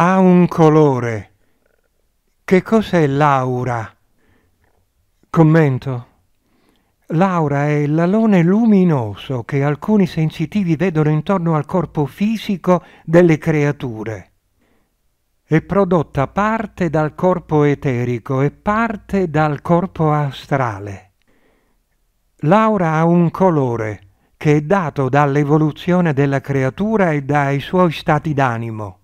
ha un colore. Che cos'è l'aura? Commento. L'aura è l'alone luminoso che alcuni sensitivi vedono intorno al corpo fisico delle creature. È prodotta parte dal corpo eterico e parte dal corpo astrale. L'aura ha un colore che è dato dall'evoluzione della creatura e dai suoi stati d'animo.